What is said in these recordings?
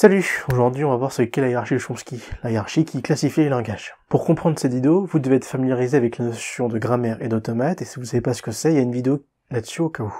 Salut, aujourd'hui on va voir ce qu'est la hiérarchie de Chomsky, la hiérarchie qui classifie les langages. Pour comprendre cette vidéo, vous devez être familiarisé avec la notion de grammaire et d'automate, et si vous ne savez pas ce que c'est, il y a une vidéo là-dessus au cas où.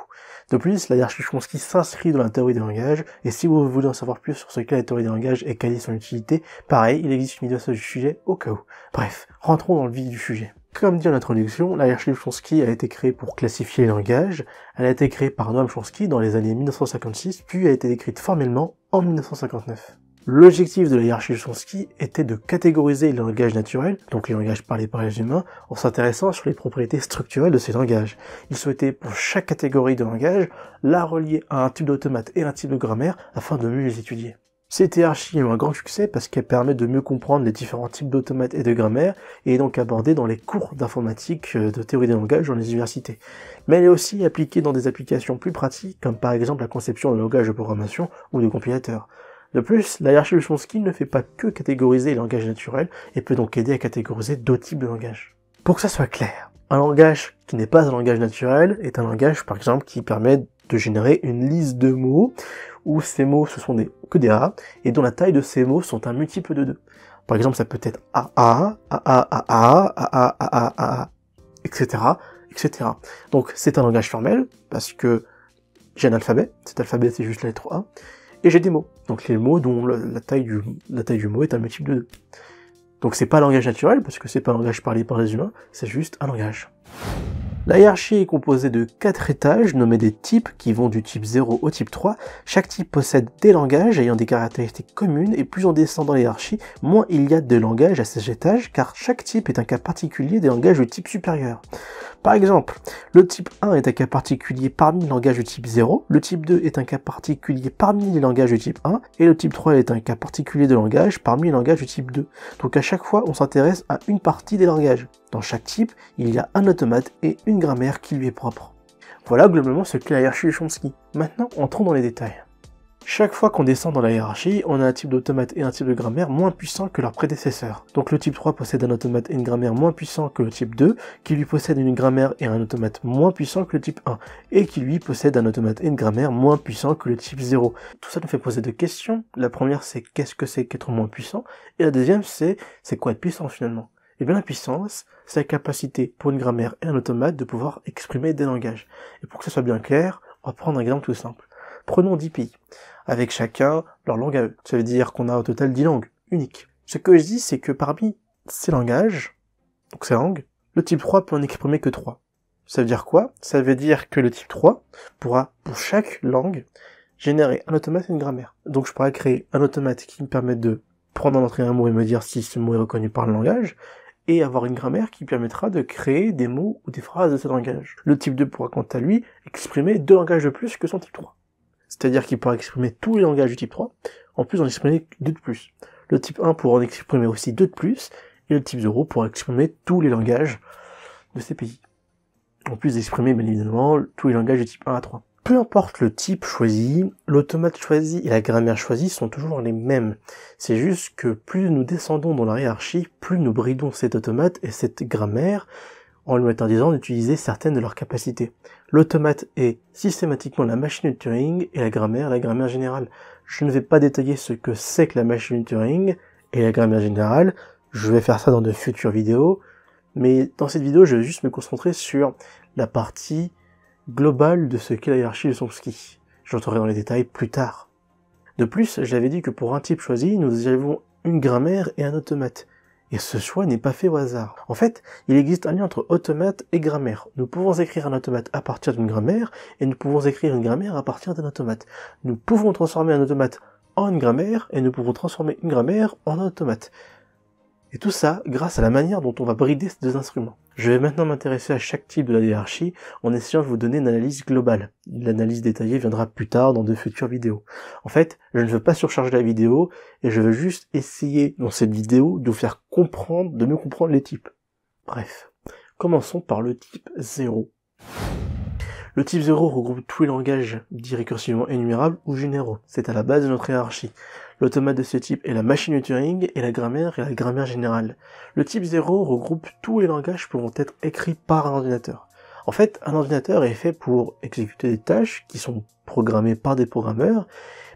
De plus, la hiérarchie de Chomsky s'inscrit dans la théorie des langages, et si vous voulez en savoir plus sur ce qu'est la théorie des langages et quelle est son utilité, pareil, il existe une vidéo sur ce sujet au cas où. Bref, rentrons dans le vif du sujet. Comme dit en introduction, la hiérarchie de Chomsky a été créée pour classifier les langages. Elle a été créée par Noam Chomsky dans les années 1956, puis a été décrite formellement en 1959. L'objectif de la hiérarchie de Chomsky était de catégoriser les langages naturels, donc les langages parlés par les humains, en s'intéressant sur les propriétés structurelles de ces langages. Il souhaitait pour chaque catégorie de langage la relier à un type d'automate et un type de grammaire afin de mieux les étudier. Cette hiérarchie a un grand succès parce qu'elle permet de mieux comprendre les différents types d'automates et de grammaire et est donc abordée dans les cours d'informatique euh, de théorie des langages dans les universités. Mais elle est aussi appliquée dans des applications plus pratiques comme par exemple la conception de langages de programmation ou de compilateurs. De plus, la hiérarchie Chomsky ne fait pas que catégoriser les langages naturels et peut donc aider à catégoriser d'autres types de langages. Pour que ça soit clair, un langage qui n'est pas un langage naturel est un langage par exemple qui permet de générer une liste de mots où ces mots ce sont des, que des A et dont la taille de ces mots sont un multiple de 2. Par exemple, ça peut être AA, AA, AA, AA, AA, etc., etc. Donc c'est un langage formel parce que j'ai un alphabet, cet alphabet c'est juste la lettre A, et j'ai des mots. Donc les mots dont la, taille, du, la taille du mot est un multiple de 2. Donc c'est pas un langage naturel parce que c'est pas un langage parlé par les humains, c'est juste un langage. La hiérarchie est composée de quatre étages nommés des types qui vont du type 0 au type 3. Chaque type possède des langages ayant des caractéristiques communes et plus on descend dans la moins il y a de langages à ces étages car chaque type est un cas particulier des langages de type supérieur. Par exemple, le type 1 est un cas particulier parmi les langages de type 0, le type 2 est un cas particulier parmi les langages de type 1 et le type 3 est un cas particulier de langage parmi les langages de type 2. Donc à chaque fois, on s'intéresse à une partie des langages. Dans chaque type, il y a un automate et une grammaire qui lui est propre. Voilà globalement ce qu'est la hiérarchie Chomsky. Maintenant, entrons dans les détails. Chaque fois qu'on descend dans la hiérarchie, on a un type d'automate et un type de grammaire moins puissant que leurs prédécesseurs. Donc le type 3 possède un automate et une grammaire moins puissants que le type 2, qui lui possède une grammaire et un automate moins puissants que le type 1, et qui lui possède un automate et une grammaire moins puissants que le type 0. Tout ça nous fait poser deux questions. La première c'est qu'est-ce que c'est qu'être moins puissant, et la deuxième c'est c'est quoi être puissant finalement et eh bien, la puissance, c'est la capacité pour une grammaire et un automate de pouvoir exprimer des langages. Et pour que ce soit bien clair, on va prendre un exemple tout simple. Prenons 10 pays, avec chacun leur langue à eux. Ça veut dire qu'on a au total 10 langues uniques. Ce que je dis, c'est que parmi ces langages, donc ces langues, le type 3 peut en exprimer que 3. Ça veut dire quoi Ça veut dire que le type 3 pourra, pour chaque langue, générer un automate et une grammaire. Donc je pourrais créer un automate qui me permet de prendre en entrée un mot et me dire si ce mot est reconnu par le langage, et avoir une grammaire qui permettra de créer des mots ou des phrases de ce langage. Le type 2 pourra quant à lui exprimer deux langages de plus que son type 3. C'est-à-dire qu'il pourra exprimer tous les langages du type 3, en plus d'en exprimer deux de plus. Le type 1 pourra en exprimer aussi deux de plus, et le type 0 pourra exprimer tous les langages de ces pays. En plus d'exprimer bien évidemment tous les langages du type 1 à 3 peu importe le type choisi, l'automate choisi et la grammaire choisie sont toujours les mêmes. C'est juste que plus nous descendons dans la hiérarchie, plus nous bridons cet automate et cette grammaire en lui interdisant d'utiliser certaines de leurs capacités. L'automate est systématiquement la machine de Turing et la grammaire la grammaire générale. Je ne vais pas détailler ce que c'est que la machine de Turing et la grammaire générale, je vais faire ça dans de futures vidéos, mais dans cette vidéo je vais juste me concentrer sur la partie global de ce qu'est la hiérarchie de Chomsky. J'entrerai dans les détails plus tard. De plus, j'avais dit que pour un type choisi, nous avons une grammaire et un automate. Et ce choix n'est pas fait au hasard. En fait, il existe un lien entre automate et grammaire. Nous pouvons écrire un automate à partir d'une grammaire, et nous pouvons écrire une grammaire à partir d'un automate. Nous pouvons transformer un automate en une grammaire, et nous pouvons transformer une grammaire en un automate. Et tout ça grâce à la manière dont on va brider ces deux instruments. Je vais maintenant m'intéresser à chaque type de la hiérarchie en essayant de vous donner une analyse globale. L'analyse détaillée viendra plus tard dans de futures vidéos. En fait, je ne veux pas surcharger la vidéo et je veux juste essayer dans cette vidéo de vous faire comprendre, de mieux comprendre les types. Bref, commençons par le type 0. Le type 0 regroupe tous les langages dits récursivement énumérables ou généraux. C'est à la base de notre hiérarchie. L'automate de ce type est la machine de Turing et la grammaire est la grammaire générale. Le type 0 regroupe tous les langages pouvant être écrits par un ordinateur. En fait, un ordinateur est fait pour exécuter des tâches qui sont programmées par des programmeurs,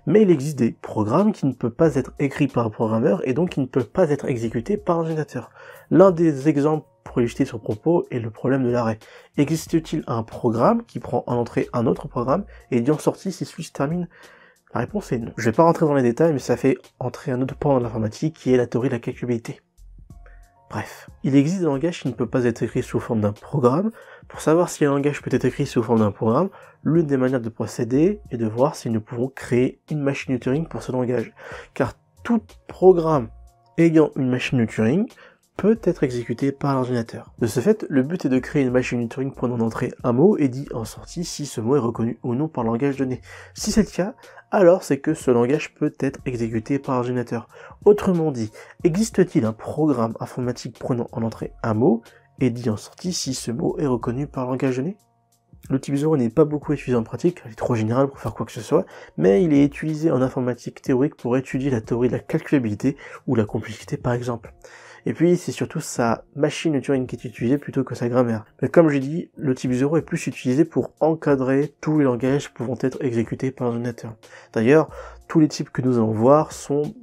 mais il existe des programmes qui ne peuvent pas être écrits par un programmeur et donc qui ne peuvent pas être exécutés par un ordinateur. L'un des exemples pour illustrer ce propos est le problème de l'arrêt. Existe-t-il un programme qui prend en entrée un autre programme et dit en sortie si celui ci termine la réponse est non. Je ne vais pas rentrer dans les détails, mais ça fait entrer un autre point dans l'informatique qui est la théorie de la calculabilité. Bref, il existe des langages qui ne peuvent pas être écrits sous forme d'un programme. Pour savoir si un langage peut être écrit sous forme d'un programme, l'une des manières de procéder est de voir si nous pouvons créer une machine de Turing pour ce langage. Car tout programme ayant une machine de Turing peut être exécuté par l'ordinateur. De ce fait, le but est de créer une machine de Turing prenant d'entrée un mot et dit en sortie si ce mot est reconnu ou non par le langage donné. Si c'est le cas, alors c'est que ce langage peut être exécuté par ordinateur. Autrement dit, existe-t-il un programme informatique prenant en entrée un mot et dit en sortie si ce mot est reconnu par langage donné le type 0 n'est pas beaucoup utilisé en pratique, il est trop général pour faire quoi que ce soit, mais il est utilisé en informatique théorique pour étudier la théorie de la calculabilité ou la complexité par exemple. Et puis, c'est surtout sa machine de Turing qui est utilisée plutôt que sa grammaire. Mais comme j'ai dit, le type 0 est plus utilisé pour encadrer tous les langages pouvant être exécutés par un l'ordinateur. D'ailleurs, tous les types que nous allons voir sont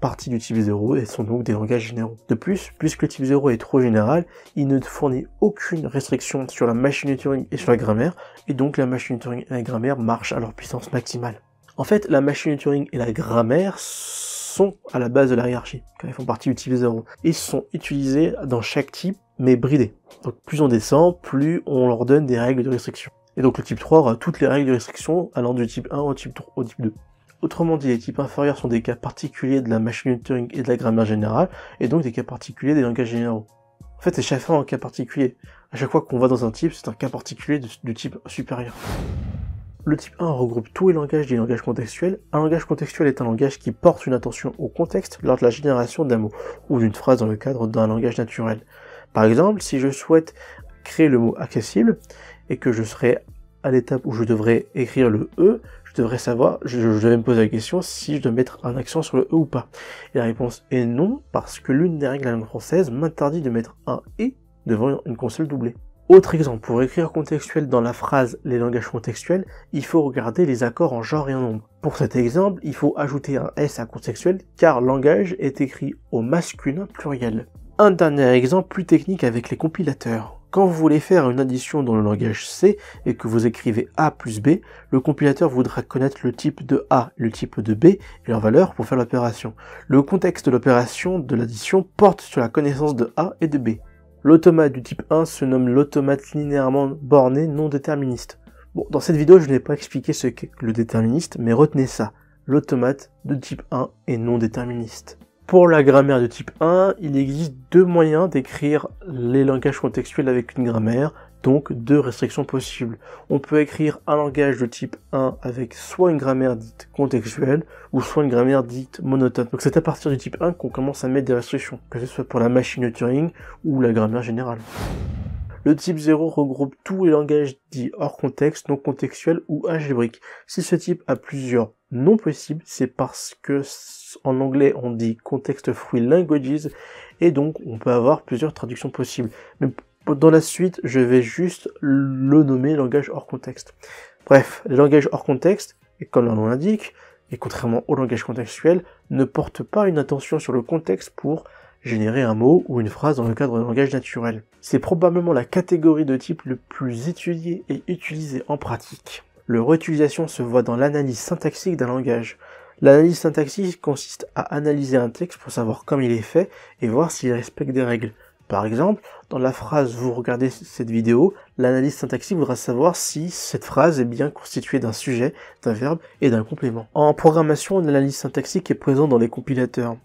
partie du type 0 et sont donc des langages généraux. De plus, puisque le type 0 est trop général, il ne fournit aucune restriction sur la machine de Turing et sur la grammaire, et donc la machine de Turing et la grammaire marchent à leur puissance maximale. En fait, la machine de Turing et la grammaire sont à la base de la hiérarchie, car ils font partie 0. et sont utilisés dans chaque type, mais bridés. Donc plus on descend, plus on leur donne des règles de restriction. Et donc le type 3 aura toutes les règles de restriction allant du type 1 au type, 3, au type 2. Autrement dit, les types inférieurs sont des cas particuliers de la machine Turing et de la grammaire générale, et donc des cas particuliers des langages généraux. En fait, c'est chacun un cas particulier. À chaque fois qu'on va dans un type, c'est un cas particulier du type supérieur. Le type 1 regroupe tous les langages des langages contextuels. Un langage contextuel est un langage qui porte une attention au contexte lors de la génération d'un mot ou d'une phrase dans le cadre d'un langage naturel. Par exemple, si je souhaite créer le mot accessible et que je serai à l'étape où je devrais écrire le E, je devrais savoir, je, devrais me poser la question si je dois mettre un accent sur le E ou pas. Et la réponse est non, parce que l'une des règles de la langue française m'interdit de mettre un E devant une console doublée. Autre exemple, pour écrire contextuel dans la phrase les langages contextuels, il faut regarder les accords en genre et en nombre. Pour cet exemple, il faut ajouter un S à contextuel car langage est écrit au masculin pluriel. Un dernier exemple plus technique avec les compilateurs. Quand vous voulez faire une addition dans le langage C et que vous écrivez A plus B, le compilateur voudra connaître le type de A, le type de B et leur valeur pour faire l'opération. Le contexte de l'opération de l'addition porte sur la connaissance de A et de B. L'automate du type 1 se nomme l'automate linéairement borné non déterministe. Bon, dans cette vidéo, je n'ai pas expliqué ce qu'est le déterministe, mais retenez ça. L'automate de type 1 est non déterministe. Pour la grammaire de type 1, il existe deux moyens d'écrire les langages contextuels avec une grammaire, donc deux restrictions possibles. On peut écrire un langage de type 1 avec soit une grammaire dite contextuelle ou soit une grammaire dite monotone. Donc c'est à partir du type 1 qu'on commence à mettre des restrictions, que ce soit pour la machine de Turing ou la grammaire générale. Le type 0 regroupe tous les langages dits hors contexte, non contextuels ou algébriques. Si ce type a plusieurs non possibles, c'est parce que en anglais on dit context free languages et donc on peut avoir plusieurs traductions possibles. Dans la suite, je vais juste le nommer langage hors contexte. Bref, le langage hors contexte, et comme leur nom l'indique, et contrairement au langage contextuel, ne porte pas une attention sur le contexte pour générer un mot ou une phrase dans le cadre d'un langage naturel. C'est probablement la catégorie de type le plus étudiée et utilisée en pratique. Leur utilisation se voit dans l'analyse syntaxique d'un langage. L'analyse syntaxique consiste à analyser un texte pour savoir comment il est fait et voir s'il respecte des règles. Par exemple, dans la phrase vous regardez cette vidéo, l'analyse syntaxique voudra savoir si cette phrase est bien constituée d'un sujet, d'un verbe et d'un complément. En programmation, l'analyse syntaxique est présente dans les compilateurs.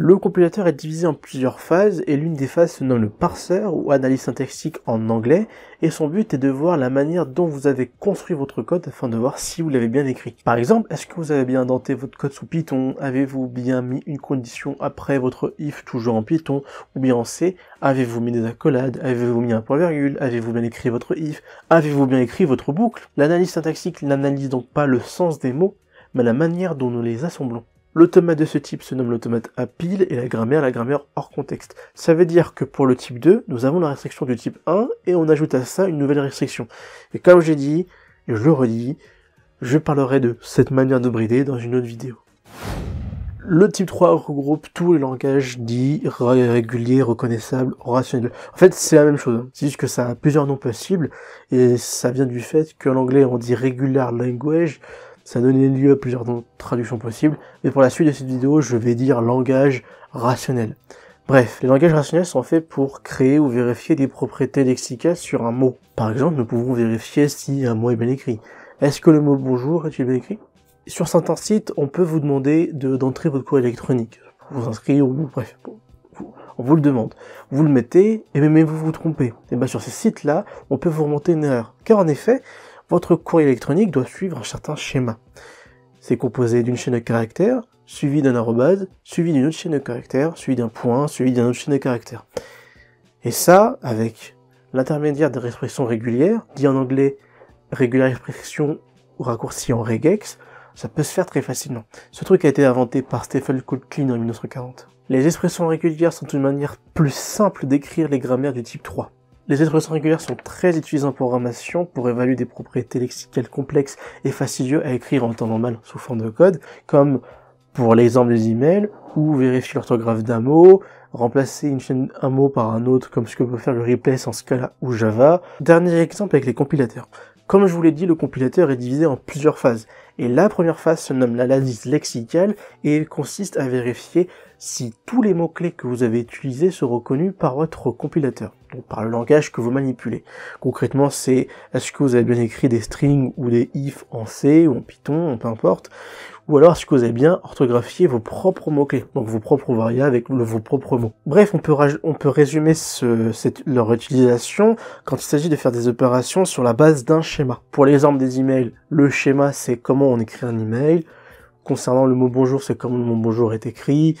Le compilateur est divisé en plusieurs phases et l'une des phases se nomme le parseur ou analyse syntaxique en anglais et son but est de voir la manière dont vous avez construit votre code afin de voir si vous l'avez bien écrit. Par exemple, est-ce que vous avez bien indenté votre code sous Python Avez-vous bien mis une condition après votre if toujours en Python ou bien en C Avez-vous mis des accolades Avez-vous mis un point virgule Avez-vous bien écrit votre if Avez-vous bien écrit votre boucle L'analyse syntaxique n'analyse donc pas le sens des mots, mais la manière dont nous les assemblons. L'automate de ce type se nomme l'automate à pile et la grammaire la grammaire hors contexte. Ça veut dire que pour le type 2, nous avons la restriction du type 1 et on ajoute à ça une nouvelle restriction. Et comme j'ai dit, et je le redis, je parlerai de cette manière de brider dans une autre vidéo. Le type 3 regroupe tous les langages dits réguliers, reconnaissables, rationnels. En fait, c'est la même chose. Hein. C'est juste que ça a plusieurs noms possibles et ça vient du fait que l'anglais on dit regular language ça a donné lieu à plusieurs traductions possibles, mais pour la suite de cette vidéo, je vais dire langage rationnel. Bref, les langages rationnels sont faits pour créer ou vérifier des propriétés lexicales sur un mot. Par exemple, nous pouvons vérifier si un mot est bien écrit. Est-ce que le mot bonjour est-il bien écrit Sur certains sites, on peut vous demander d'entrer votre courrier électronique, pour vous inscrire ou bref, on vous le demande. Vous le mettez, et même vous vous trompez. Et bien sur ces sites-là, on peut vous remonter une erreur. Car en effet, votre courrier électronique doit suivre un certain schéma. C'est composé d'une chaîne de caractères, suivi d'un arrobase, suivi d'une autre chaîne de caractères, suivi d'un point, suivi d'une autre chaîne de caractères. Et ça, avec l'intermédiaire de expressions régulières, dit en anglais regular expression ou raccourci en regex, ça peut se faire très facilement. Ce truc a été inventé par Stephen Colkin en 1940. Les expressions régulières sont une manière plus simple d'écrire les grammaires du type 3. Les expressions régulières sont très utilisées en programmation pour évaluer des propriétés lexicales complexes et fastidieuses à écrire en temps normal sous forme de code, comme pour l'exemple des emails, ou vérifier l'orthographe d'un mot, remplacer une chaîne, un mot par un autre, comme ce que peut faire le replace en Scala ou Java. Dernier exemple avec les compilateurs. Comme je vous l'ai dit, le compilateur est divisé en plusieurs phases. Et la première phase se nomme l'analyse lexicale et consiste à vérifier si tous les mots-clés que vous avez utilisés sont reconnus par votre compilateur, donc par le langage que vous manipulez. Concrètement, c'est est-ce que vous avez bien écrit des strings ou des if en C ou en Python, ou peu importe, ou alors est-ce que vous avez bien orthographié vos propres mots-clés, donc vos propres variables avec vos propres mots. Bref, on peut, on peut résumer leur utilisation quand il s'agit de faire des opérations sur la base d'un schéma. Pour l'exemple des emails, le schéma, c'est comment on écrit un email. Concernant le mot bonjour, c'est comment le mot bonjour est écrit,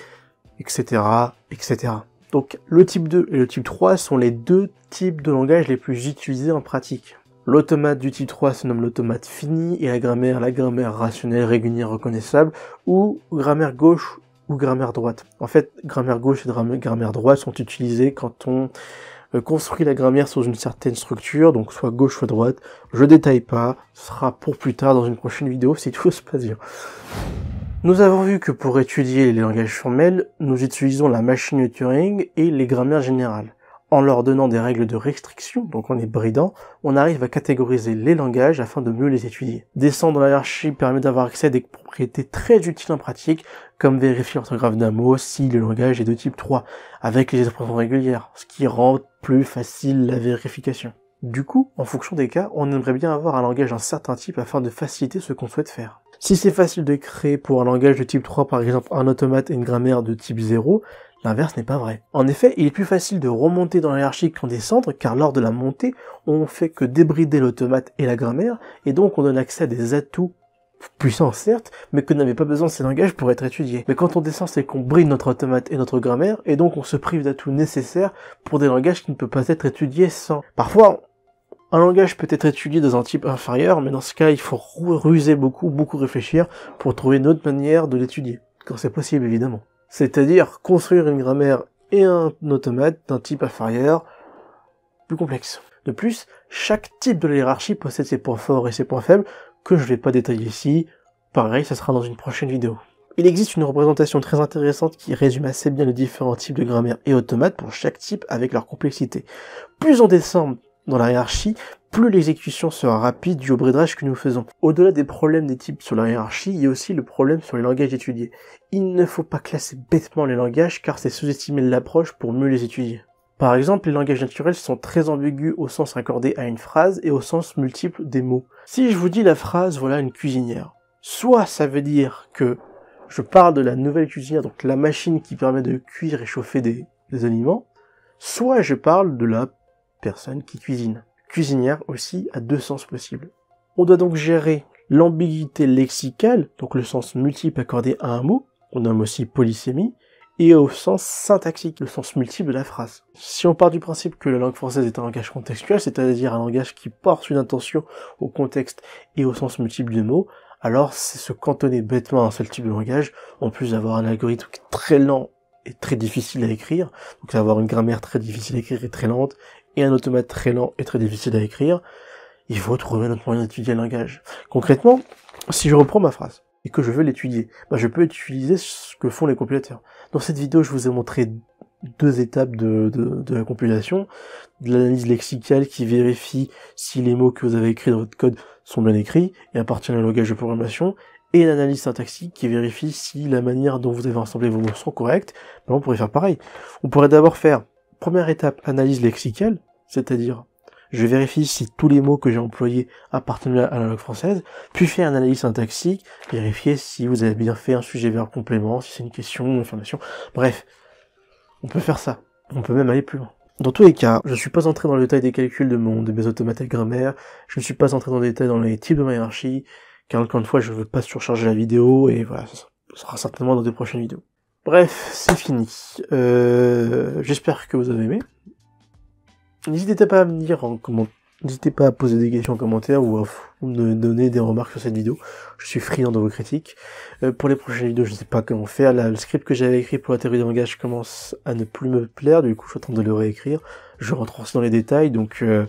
etc., etc. Donc le type 2 et le type 3 sont les deux types de langages les plus utilisés en pratique. L'automate du type 3 se nomme l'automate fini et la grammaire, la grammaire rationnelle, régulière, reconnaissable, ou grammaire gauche ou grammaire droite. En fait, grammaire gauche et grammaire droite sont utilisés quand on euh, construit la grammaire sous une certaine structure, donc soit gauche, soit droite. Je détaille pas, ce sera pour plus tard dans une prochaine vidéo si tout se passe bien. Nous avons vu que pour étudier les langages formels, nous utilisons la machine de Turing et les grammaires générales. En leur donnant des règles de restriction, donc en les bridant, on arrive à catégoriser les langages afin de mieux les étudier. Descendre dans hiérarchie permet d'avoir accès à des propriétés très utiles en pratique, comme vérifier l'orthographe d'un mot si le langage est de type 3, avec les expressions régulières, ce qui rend plus facile la vérification. Du coup, en fonction des cas, on aimerait bien avoir un langage d'un certain type afin de faciliter ce qu'on souhaite faire. Si c'est facile de créer pour un langage de type 3 par exemple un automate et une grammaire de type 0, l'inverse n'est pas vrai. En effet, il est plus facile de remonter dans la qu'en descendre car lors de la montée, on fait que débrider l'automate et la grammaire et donc on donne accès à des atouts puissant certes, mais que n'avait pas besoin de ces langages pour être étudiés. Mais quand on descend, c'est qu'on brille notre automate et notre grammaire, et donc on se prive d'atouts nécessaires pour des langages qui ne peuvent pas être étudiés sans. Parfois, un langage peut être étudié dans un type inférieur, mais dans ce cas, il faut ruser beaucoup, beaucoup réfléchir pour trouver une autre manière de l'étudier, quand c'est possible évidemment. C'est-à-dire construire une grammaire et un automate d'un type inférieur plus complexe. De plus, chaque type de la hiérarchie possède ses points forts et ses points faibles, que je ne vais pas détailler ici. Pareil, ça sera dans une prochaine vidéo. Il existe une représentation très intéressante qui résume assez bien les différents types de grammaire et automates pour chaque type avec leur complexité. Plus on descend dans la hiérarchie, plus l'exécution sera rapide du au bridage que nous faisons. Au-delà des problèmes des types sur la hiérarchie, il y a aussi le problème sur les langages étudiés. Il ne faut pas classer bêtement les langages car c'est sous-estimer l'approche pour mieux les étudier. Par exemple, les langages naturels sont très ambigus au sens accordé à une phrase et au sens multiple des mots. Si je vous dis la phrase voilà une cuisinière, soit ça veut dire que je parle de la nouvelle cuisinière, donc la machine qui permet de cuire et chauffer des, aliments, soit je parle de la personne qui cuisine. Cuisinière aussi a deux sens possibles. On doit donc gérer l'ambiguïté lexicale, donc le sens multiple accordé à un mot, on nomme aussi polysémie, et au sens syntaxique, le sens multiple de la phrase. Si on part du principe que la langue française est un langage contextuel, c'est-à-dire un langage qui porte une intention au contexte et au sens multiple du mot, alors c'est se cantonner bêtement à un seul type de langage, en plus d'avoir un algorithme très lent et très difficile à écrire, donc avoir une grammaire très difficile à écrire et très lente, et un automate très lent et très difficile à écrire, il faut trouver notre moyen d'étudier le langage. Concrètement, si je reprends ma phrase, et que je veux l'étudier, bah, je peux utiliser ce que font les compilateurs. Dans cette vidéo, je vous ai montré deux étapes de, la compilation, l'analyse lexicale qui vérifie si les mots que vous avez écrits dans votre code sont bien écrits et appartiennent à un langage de programmation, et l'analyse syntaxique qui vérifie si la manière dont vous avez assemblé vos mots sont correctes. Bah, on pourrait faire pareil. On pourrait d'abord faire, première étape, analyse lexicale, c'est-à-dire je vérifie si tous les mots que j'ai employés appartiennent à la langue française, puis faire une analyse syntaxique, vérifier si vous avez bien fait un sujet verbe complément, si c'est une question, une information. Bref, on peut faire ça. On peut même aller plus loin. Dans tous les cas, je ne suis pas entré dans le détail des calculs de mon, de mes grammaire, je ne suis pas entré dans le détail dans les types de ma hiérarchie, car encore une fois, je ne veux pas surcharger la vidéo, et voilà, ça sera certainement dans des prochaines vidéos. Bref, c'est fini. Euh, j'espère que vous avez aimé. N'hésitez pas à me dire en comment, N'hésitez pas à poser des questions en commentaire ou à me donner des remarques sur cette vidéo. Je suis friand de vos critiques. Euh, pour les prochaines vidéos, je ne sais pas comment faire. le script que j'avais écrit pour la théorie des langages commence à ne plus me plaire. Du coup, je suis en train de le réécrire. Je rentre aussi dans les détails, donc euh,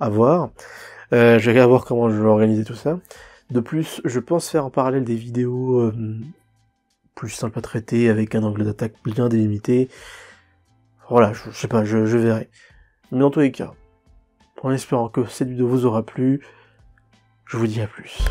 à voir. Euh, je vais voir comment je vais organiser tout ça. De plus, je pense faire en parallèle des vidéos euh, plus simples à traiter avec un angle d'attaque bien délimité. Voilà, je, je sais pas, je verrai. Mais en tous les cas, en espérant que cette vidéo vous aura plu, je vous dis à plus.